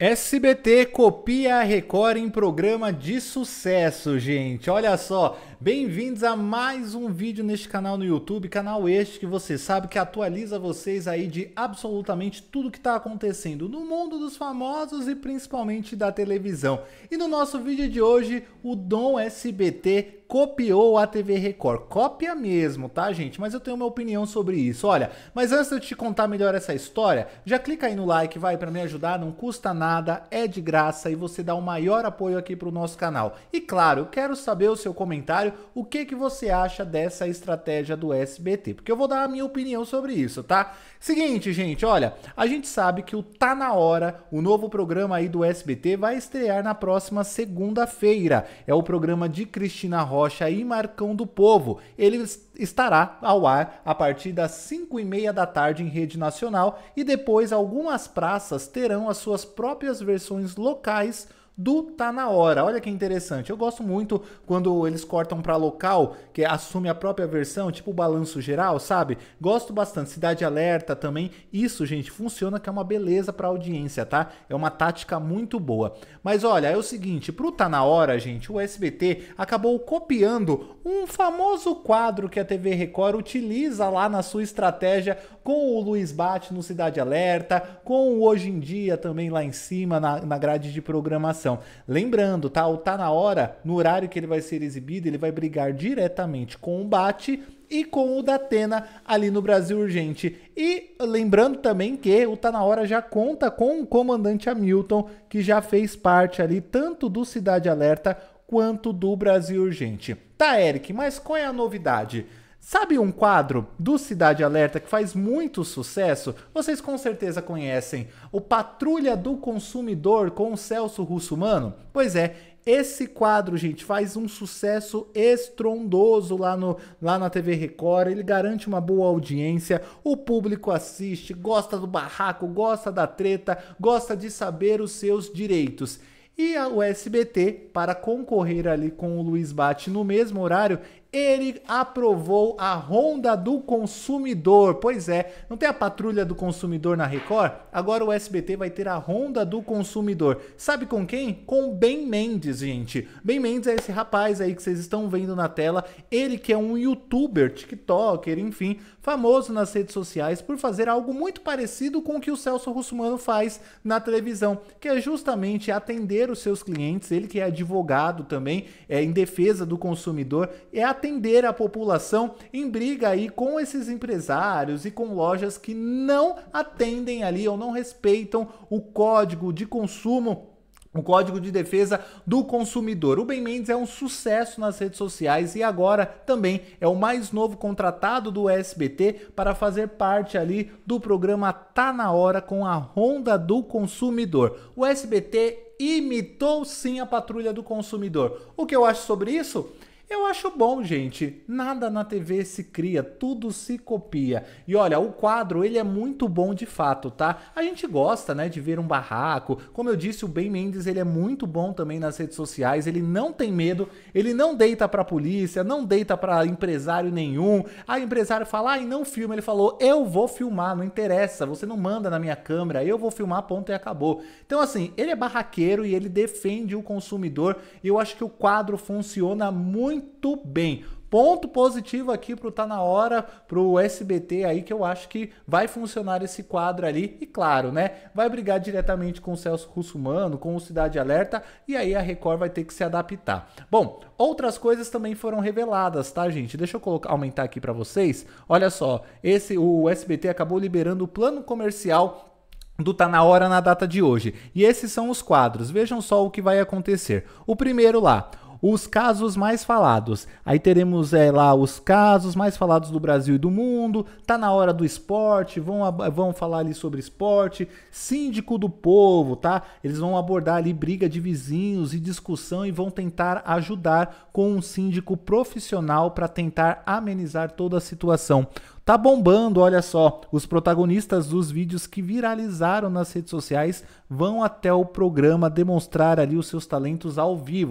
SBT copia a Record em programa de sucesso, gente. Olha só, bem-vindos a mais um vídeo neste canal no YouTube, canal este que você sabe que atualiza vocês aí de absolutamente tudo que está acontecendo no mundo dos famosos e principalmente da televisão. E no nosso vídeo de hoje, o Dom SBT copiou a TV Record. Cópia mesmo, tá, gente? Mas eu tenho uma opinião sobre isso. Olha, mas antes de eu te contar melhor essa história, já clica aí no like, vai, para me ajudar, não custa nada, é de graça e você dá o um maior apoio aqui pro nosso canal. E claro, eu quero saber o seu comentário, o que que você acha dessa estratégia do SBT, porque eu vou dar a minha opinião sobre isso, tá? Seguinte, gente, olha, a gente sabe que o Tá Na Hora, o novo programa aí do SBT, vai estrear na próxima segunda-feira. É o programa de Cristina Rocha Rocha e Marcão do Povo. Ele estará ao ar a partir das 5 e meia da tarde em rede nacional e depois algumas praças terão as suas próprias versões locais do Tá Na Hora. Olha que interessante. Eu gosto muito quando eles cortam para local, que assume a própria versão, tipo o balanço geral, sabe? Gosto bastante. Cidade Alerta também. Isso, gente, funciona que é uma beleza para audiência, tá? É uma tática muito boa. Mas olha, é o seguinte, pro Tá Na Hora, gente, o SBT acabou copiando um famoso quadro que a TV Record utiliza lá na sua estratégia com o Luiz Bate no Cidade Alerta, com o Hoje em Dia também lá em cima na, na grade de programação programação. Lembrando, tá? O Tá Na Hora, no horário que ele vai ser exibido, ele vai brigar diretamente com o Bate e com o da Atena ali no Brasil Urgente. E lembrando também que o Tá Na Hora já conta com o comandante Hamilton, que já fez parte ali tanto do Cidade Alerta quanto do Brasil Urgente. Tá, Eric, mas qual é a novidade? Sabe um quadro do Cidade Alerta que faz muito sucesso? Vocês com certeza conhecem o Patrulha do Consumidor com o Celso Russumano? Pois é, esse quadro, gente, faz um sucesso estrondoso lá, no, lá na TV Record. Ele garante uma boa audiência. O público assiste, gosta do barraco, gosta da treta, gosta de saber os seus direitos. E o SBT, para concorrer ali com o Luiz Bate no mesmo horário, ele aprovou a ronda do consumidor. Pois é, não tem a patrulha do consumidor na Record? Agora o SBT vai ter a ronda do consumidor. Sabe com quem? Com Ben Mendes, gente. Ben Mendes é esse rapaz aí que vocês estão vendo na tela. Ele que é um youtuber, tiktoker, enfim, famoso nas redes sociais por fazer algo muito parecido com o que o Celso Russumano faz na televisão, que é justamente atender os seus clientes. Ele que é advogado também, é em defesa do consumidor, é atender a população em briga aí com esses empresários e com lojas que não atendem ali ou não respeitam o código de consumo o Código de Defesa do Consumidor. O Ben Mendes é um sucesso nas redes sociais e agora também é o mais novo contratado do SBT para fazer parte ali do programa Tá na Hora com a Ronda do Consumidor. O SBT imitou sim a Patrulha do Consumidor. O que eu acho sobre isso? Eu acho bom, gente. Nada na TV se cria, tudo se copia. E olha, o quadro, ele é muito bom de fato, tá? A gente gosta, né, de ver um barraco. Como eu disse, o Ben Mendes, ele é muito bom também nas redes sociais. Ele não tem medo, ele não deita pra polícia, não deita pra empresário nenhum. A empresário fala, ai, ah, não filma. Ele falou, eu vou filmar, não interessa, você não manda na minha câmera, eu vou filmar, ponto e acabou. Então, assim, ele é barraqueiro e ele defende o consumidor. E eu acho que o quadro funciona muito muito bem. Ponto positivo aqui pro Tá Na Hora, pro SBT aí, que eu acho que vai funcionar esse quadro ali. E claro, né? Vai brigar diretamente com o Celso Russumano, com o Cidade Alerta, e aí a Record vai ter que se adaptar. Bom, outras coisas também foram reveladas, tá, gente? Deixa eu colocar, aumentar aqui para vocês. Olha só, esse o SBT acabou liberando o plano comercial do Tá Na Hora na data de hoje. E esses são os quadros. Vejam só o que vai acontecer. O primeiro lá, os casos mais falados. Aí teremos é, lá os casos mais falados do Brasil e do mundo. Tá na hora do esporte, vão, vão falar ali sobre esporte. Síndico do povo, tá? Eles vão abordar ali briga de vizinhos e discussão e vão tentar ajudar com um síndico profissional para tentar amenizar toda a situação. Tá bombando, olha só. Os protagonistas dos vídeos que viralizaram nas redes sociais vão até o programa demonstrar ali os seus talentos ao vivo.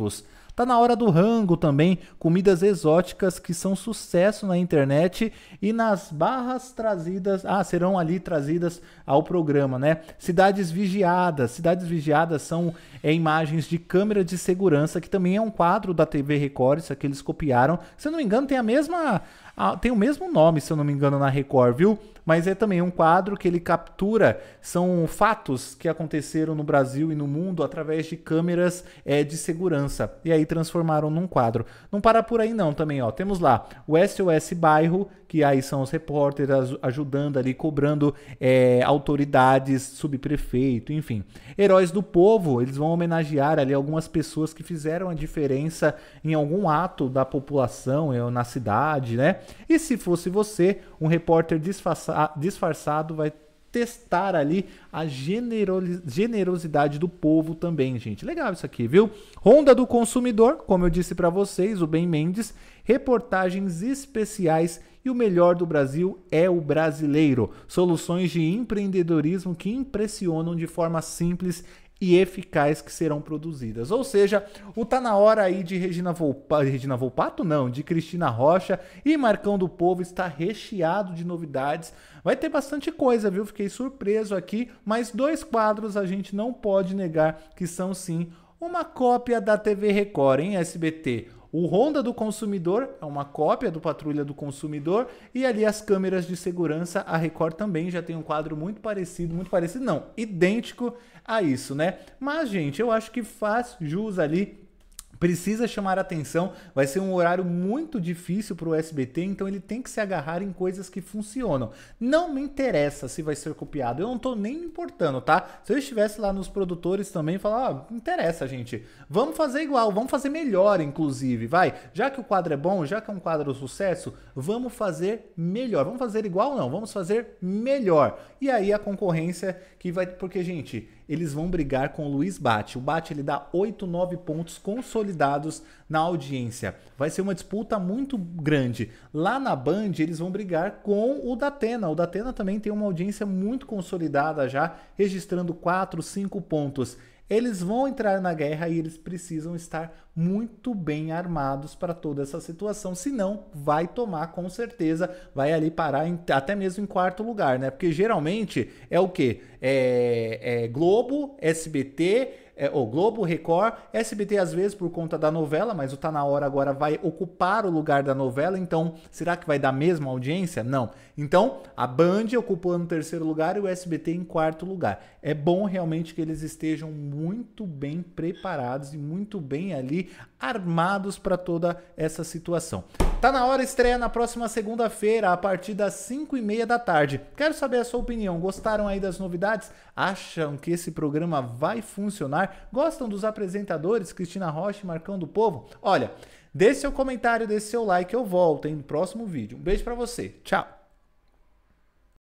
Tá na hora do rango também, comidas exóticas que são sucesso na internet e nas barras trazidas, ah, serão ali trazidas ao programa, né? Cidades vigiadas. Cidades vigiadas são é, imagens de câmera de segurança, que também é um quadro da TV Record, isso aqui eles copiaram. Se eu não me engano, tem a mesma ah, tem o mesmo nome, se eu não me engano, na Record, viu? Mas é também um quadro que ele captura, são fatos que aconteceram no Brasil e no mundo através de câmeras é, de segurança. E aí transformaram num quadro. Não para por aí não também, ó. Temos lá o SOS Bairro, que aí são os repórteres ajudando ali, cobrando é, autoridades, subprefeito, enfim. Heróis do Povo, eles vão homenagear ali algumas pessoas que fizeram a diferença em algum ato da população, eh, na cidade, né? E se fosse você, um repórter disfarçado vai testar ali a generosidade do povo também, gente. Legal isso aqui, viu? Ronda do consumidor, como eu disse para vocês, o Ben Mendes, reportagens especiais e o melhor do Brasil é o brasileiro. Soluções de empreendedorismo que impressionam de forma simples e eficaz que serão produzidas. Ou seja, o tá na hora aí de Regina, Volpa, Regina Volpato, não, de Cristina Rocha e Marcão do Povo está recheado de novidades. Vai ter bastante coisa, viu? Fiquei surpreso aqui, mas dois quadros a gente não pode negar que são sim uma cópia da TV Record, hein, SBT? O Honda do consumidor é uma cópia do Patrulha do Consumidor e ali as câmeras de segurança, a Record também já tem um quadro muito parecido, muito parecido não, idêntico a isso, né? Mas gente, eu acho que faz jus ali precisa chamar atenção, vai ser um horário muito difícil para o SBT, então ele tem que se agarrar em coisas que funcionam. Não me interessa se vai ser copiado, eu não estou nem me importando, tá? Se eu estivesse lá nos produtores também, falar, ah, interessa, gente. Vamos fazer igual, vamos fazer melhor, inclusive, vai. Já que o quadro é bom, já que é um quadro sucesso, vamos fazer melhor. Vamos fazer igual não, vamos fazer melhor. E aí a concorrência que vai porque gente, eles vão brigar com o Luiz Bate. O Bate ele dá 8, 9 pontos consolidados na audiência. Vai ser uma disputa muito grande. Lá na Band, eles vão brigar com o Datena. O Datena também tem uma audiência muito consolidada já, registrando 4, 5 pontos. Eles vão entrar na guerra e eles precisam estar muito bem armados para toda essa situação, senão vai tomar com certeza, vai ali parar em, até mesmo em quarto lugar, né? Porque geralmente é o que? É, é Globo, SBT é, o Globo, Record, SBT às vezes por conta da novela, mas o Tá Na Hora agora vai ocupar o lugar da novela, então será que vai dar mesmo audiência? Não. Então, a Band ocupando o terceiro lugar e o SBT em quarto lugar. É bom realmente que eles estejam muito bem preparados e muito bem ali armados para toda essa situação. Tá na hora estreia na próxima segunda-feira, a partir das 5 e meia da tarde. Quero saber a sua opinião. Gostaram aí das novidades? Acham que esse programa vai funcionar? Gostam dos apresentadores Cristina Rocha e Marcão do Povo? Olha, deixe seu comentário, deixe seu like, eu volto hein, no próximo vídeo. Um beijo para você. Tchau.